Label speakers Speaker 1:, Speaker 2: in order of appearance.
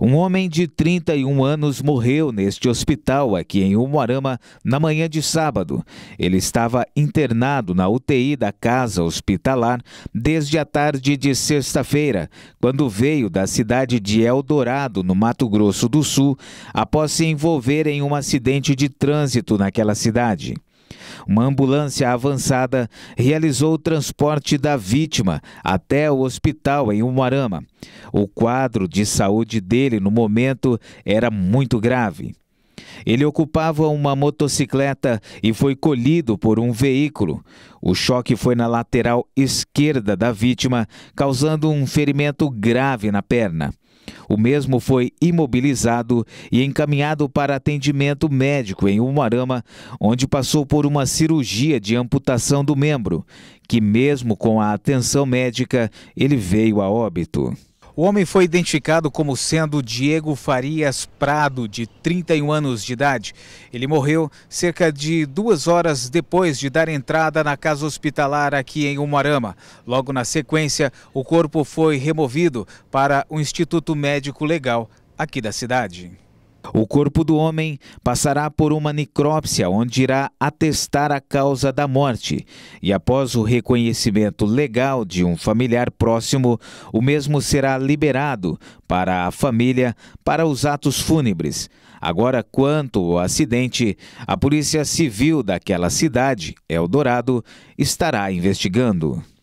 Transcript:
Speaker 1: Um homem de 31 anos morreu neste hospital aqui em Umuarama na manhã de sábado. Ele estava internado na UTI da casa hospitalar desde a tarde de sexta-feira, quando veio da cidade de Eldorado, no Mato Grosso do Sul, após se envolver em um acidente de trânsito naquela cidade. Uma ambulância avançada realizou o transporte da vítima até o hospital em Umuarama. O quadro de saúde dele no momento era muito grave. Ele ocupava uma motocicleta e foi colhido por um veículo. O choque foi na lateral esquerda da vítima, causando um ferimento grave na perna. O mesmo foi imobilizado e encaminhado para atendimento médico em Umarama, onde passou por uma cirurgia de amputação do membro, que mesmo com a atenção médica, ele veio a óbito. O homem foi identificado como sendo Diego Farias Prado, de 31 anos de idade. Ele morreu cerca de duas horas depois de dar entrada na casa hospitalar aqui em Umarama. Logo na sequência, o corpo foi removido para o Instituto Médico Legal aqui da cidade. O corpo do homem passará por uma necrópsia, onde irá atestar a causa da morte, e após o reconhecimento legal de um familiar próximo, o mesmo será liberado para a família para os atos fúnebres. Agora, quanto ao acidente, a Polícia Civil daquela cidade, Eldorado, estará investigando.